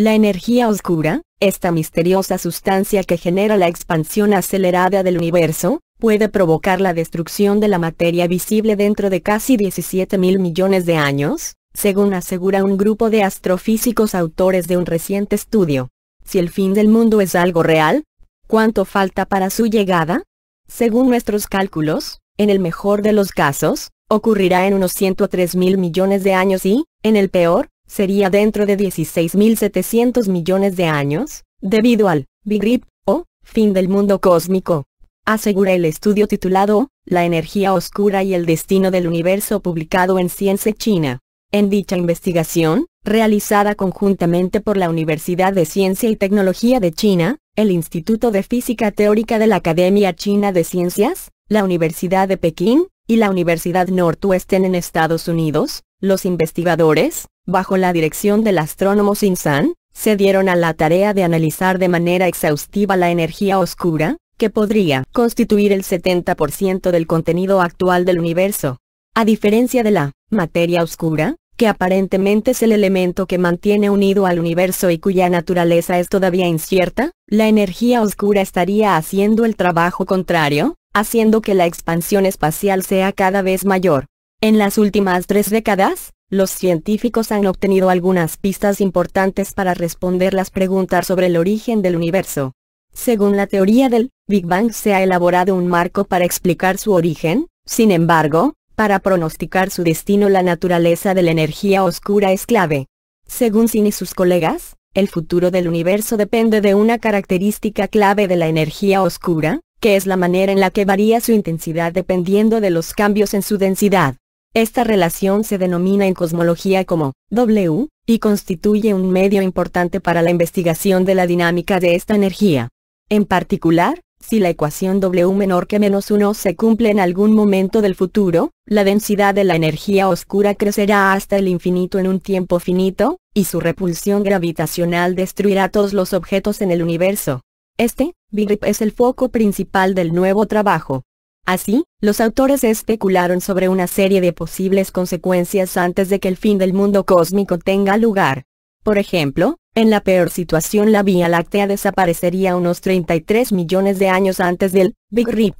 La energía oscura, esta misteriosa sustancia que genera la expansión acelerada del universo, puede provocar la destrucción de la materia visible dentro de casi 17 mil millones de años, según asegura un grupo de astrofísicos autores de un reciente estudio. Si el fin del mundo es algo real, ¿cuánto falta para su llegada? Según nuestros cálculos, en el mejor de los casos, ocurrirá en unos 103 mil millones de años y, en el peor, sería dentro de 16.700 millones de años, debido al Big Rip, o fin del mundo cósmico. Asegura el estudio titulado, La energía oscura y el destino del universo publicado en Ciencia China. En dicha investigación, realizada conjuntamente por la Universidad de Ciencia y Tecnología de China, el Instituto de Física Teórica de la Academia China de Ciencias, la Universidad de Pekín, y la Universidad Northwestern en Estados Unidos, los investigadores, bajo la dirección del astrónomo Sinsan, se dieron a la tarea de analizar de manera exhaustiva la energía oscura, que podría constituir el 70% del contenido actual del universo. A diferencia de la materia oscura, que aparentemente es el elemento que mantiene unido al universo y cuya naturaleza es todavía incierta, la energía oscura estaría haciendo el trabajo contrario, haciendo que la expansión espacial sea cada vez mayor. En las últimas tres décadas, los científicos han obtenido algunas pistas importantes para responder las preguntas sobre el origen del universo. Según la teoría del Big Bang se ha elaborado un marco para explicar su origen, sin embargo, para pronosticar su destino la naturaleza de la energía oscura es clave. Según Sin y sus colegas, el futuro del universo depende de una característica clave de la energía oscura, que es la manera en la que varía su intensidad dependiendo de los cambios en su densidad. Esta relación se denomina en cosmología como W, y constituye un medio importante para la investigación de la dinámica de esta energía. En particular, si la ecuación W menor que menos 1 se cumple en algún momento del futuro, la densidad de la energía oscura crecerá hasta el infinito en un tiempo finito, y su repulsión gravitacional destruirá todos los objetos en el universo. Este, Rip es el foco principal del nuevo trabajo. Así, los autores especularon sobre una serie de posibles consecuencias antes de que el fin del mundo cósmico tenga lugar. Por ejemplo, en la peor situación la Vía Láctea desaparecería unos 33 millones de años antes del Big Rip.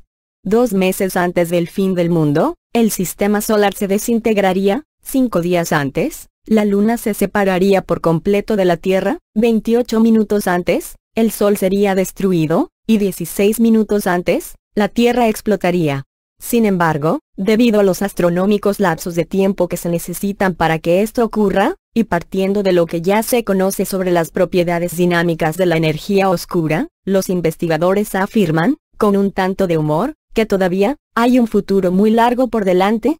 Dos meses antes del fin del mundo, el sistema solar se desintegraría, cinco días antes, la Luna se separaría por completo de la Tierra, 28 minutos antes, el Sol sería destruido, y 16 minutos antes, la Tierra explotaría. Sin embargo, debido a los astronómicos lapsos de tiempo que se necesitan para que esto ocurra, y partiendo de lo que ya se conoce sobre las propiedades dinámicas de la energía oscura, los investigadores afirman, con un tanto de humor, que todavía, hay un futuro muy largo por delante,